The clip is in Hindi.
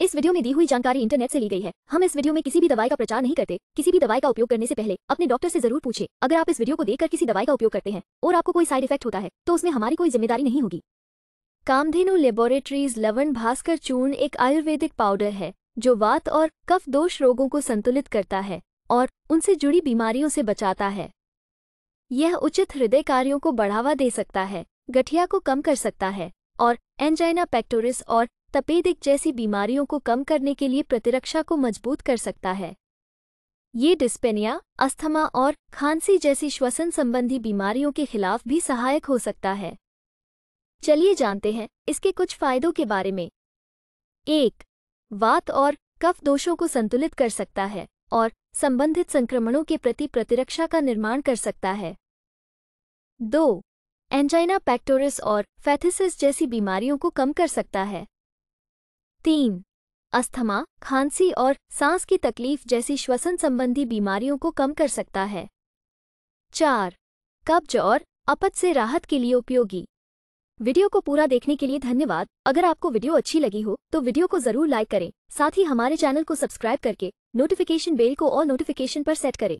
इस वीडियो में दी हुई जानकारी इंटरनेट से ली गई है हम इस वीडियो में किसी भी दवाई का प्रचार नहीं करते किसी भी दवाई का उपयोग करने से पहले अपने डॉक्टर से जरूर पूछे अगर आप इस वीडियो को देखकर किसी दवाई का उपयोग करते हैं और आपको कोई साइड इफेक्ट होता है तो उसमें हमारी कोई जिम्मेदारी नहीं होगी कामधेनु लेबोरेटरीज लवन भास्कर चूर्ण एक आयुर्वेदिक पाउडर है जो वात और कफ दोष रोगों को संतुलित करता है और उनसे जुड़ी बीमारियों से बचाता है यह उचित हृदय कार्यों को बढ़ावा दे सकता है गठिया को कम कर सकता है और एंजाइना पेक्टोरिस और तपेदिक जैसी बीमारियों को कम करने के लिए प्रतिरक्षा को मजबूत कर सकता है ये डिस्पेनिया अस्थमा और खांसी जैसी श्वसन संबंधी बीमारियों के खिलाफ भी सहायक हो सकता है चलिए जानते हैं इसके कुछ फायदों के बारे में एक वात और कफ दोषों को संतुलित कर सकता है और संबंधित संक्रमणों के प्रति प्रतिरक्षा का निर्माण कर सकता है दो एंजाइना पैक्टोरिस और फैथिसिस जैसी बीमारियों को कम कर सकता है तीन अस्थमा खांसी और सांस की तकलीफ जैसी श्वसन संबंधी बीमारियों को कम कर सकता है चार कब्ज और अपच से राहत के लिए उपयोगी वीडियो को पूरा देखने के लिए धन्यवाद अगर आपको वीडियो अच्छी लगी हो तो वीडियो को जरूर लाइक करें साथ ही हमारे चैनल को सब्सक्राइब करके नोटिफिकेशन बेल को और नोटिफिकेशन पर सेट करें